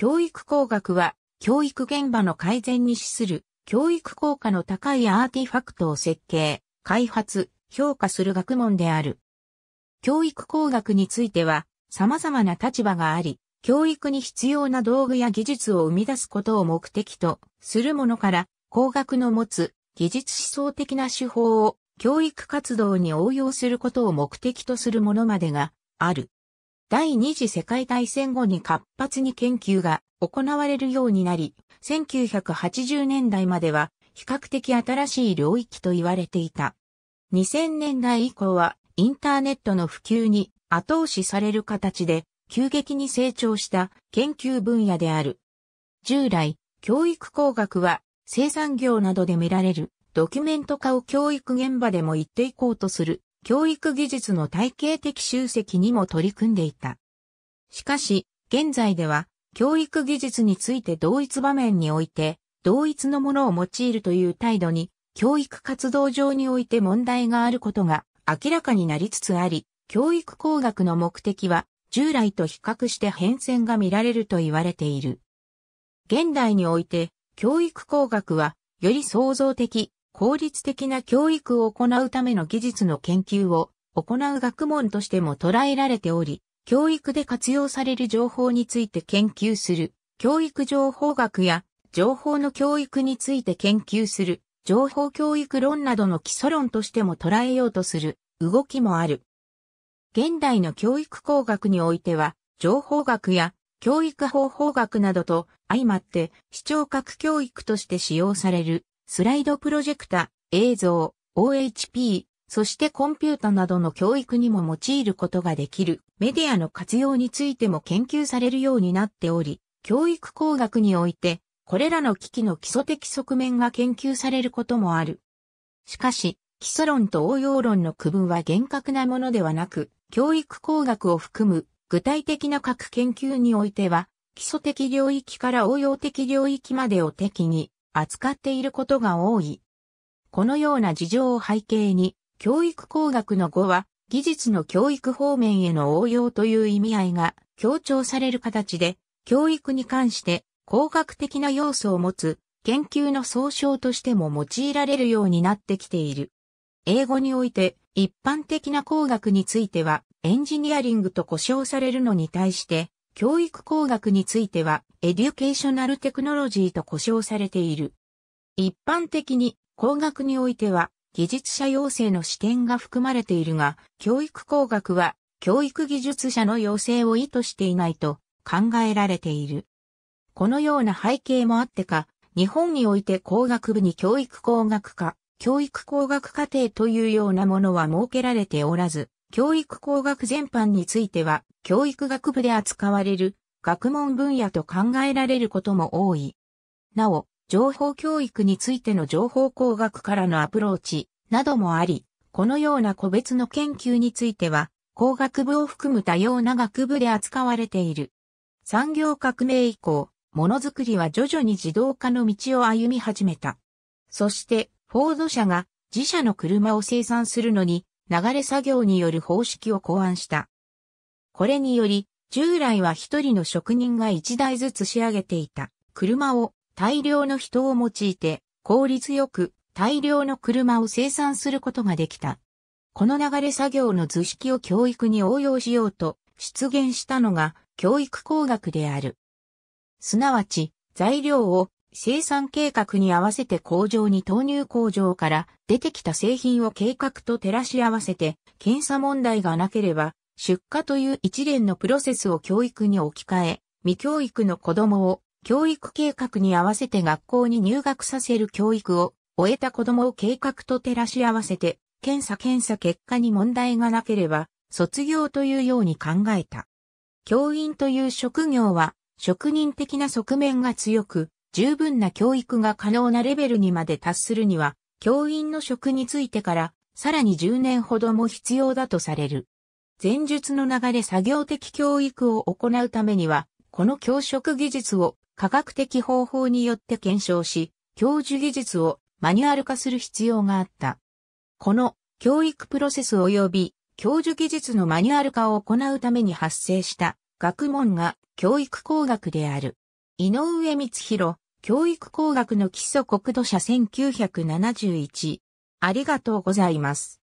教育工学は、教育現場の改善に資する、教育効果の高いアーティファクトを設計、開発、評価する学問である。教育工学については、様々な立場があり、教育に必要な道具や技術を生み出すことを目的とするものから、工学の持つ技術思想的な手法を教育活動に応用することを目的とするものまでがある。第二次世界大戦後に活発に研究が行われるようになり、1980年代までは比較的新しい領域と言われていた。2000年代以降はインターネットの普及に後押しされる形で急激に成長した研究分野である。従来、教育工学は生産業などで見られるドキュメント化を教育現場でも言っていこうとする教育技術の体系的集積にも取り組んでいた。しかし、現在では、教育技術について同一場面において、同一のものを用いるという態度に、教育活動上において問題があることが明らかになりつつあり、教育工学の目的は、従来と比較して変遷が見られると言われている。現代において、教育工学は、より創造的、効率的な教育を行うための技術の研究を行う学問としても捉えられており、教育で活用される情報について研究する、教育情報学や情報の教育について研究する、情報教育論などの基礎論としても捉えようとする動きもある。現代の教育工学においては、情報学や教育方法学などと相まって視聴覚教育として使用されるスライドプロジェクタ、映像、OHP、そしてコンピュータなどの教育にも用いることができるメディアの活用についても研究されるようになっており、教育工学において、これらの機器の基礎的側面が研究されることもある。しかし、基礎論と応用論の区分は厳格なものではなく、教育工学を含む具体的な各研究においては、基礎的領域から応用的領域までを適に扱っていることが多い。このような事情を背景に、教育工学の語は、技術の教育方面への応用という意味合いが強調される形で、教育に関して工学的な要素を持つ研究の総称としても用いられるようになってきている。英語において一般的な工学についてはエンジニアリングと呼称されるのに対して教育工学については、エデュケーショナルテクノロジーと呼称されている。一般的に工学においては、技術者養成の視点が含まれているが、教育工学は、教育技術者の養成を意図していないと考えられている。このような背景もあってか、日本において工学部に教育工学科、教育工学課程というようなものは設けられておらず、教育工学全般については、教育学部で扱われる学問分野と考えられることも多い。なお、情報教育についての情報工学からのアプローチなどもあり、このような個別の研究については、工学部を含む多様な学部で扱われている。産業革命以降、ものづくりは徐々に自動化の道を歩み始めた。そして、フォード社が自社の車を生産するのに流れ作業による方式を考案した。これにより、従来は一人の職人が一台ずつ仕上げていた車を大量の人を用いて効率よく大量の車を生産することができた。この流れ作業の図式を教育に応用しようと出現したのが教育工学である。すなわち材料を生産計画に合わせて工場に投入工場から出てきた製品を計画と照らし合わせて検査問題がなければ出荷という一連のプロセスを教育に置き換え、未教育の子供を教育計画に合わせて学校に入学させる教育を終えた子供を計画と照らし合わせて検査検査結果に問題がなければ卒業というように考えた。教員という職業は職人的な側面が強く、十分な教育が可能なレベルにまで達するには、教員の職についてから、さらに10年ほども必要だとされる。前述の流れ作業的教育を行うためには、この教職技術を科学的方法によって検証し、教授技術をマニュアル化する必要があった。この教育プロセス及び教授技術のマニュアル化を行うために発生した学問が教育工学である。井上光弘、教育工学の基礎国土社1971。ありがとうございます。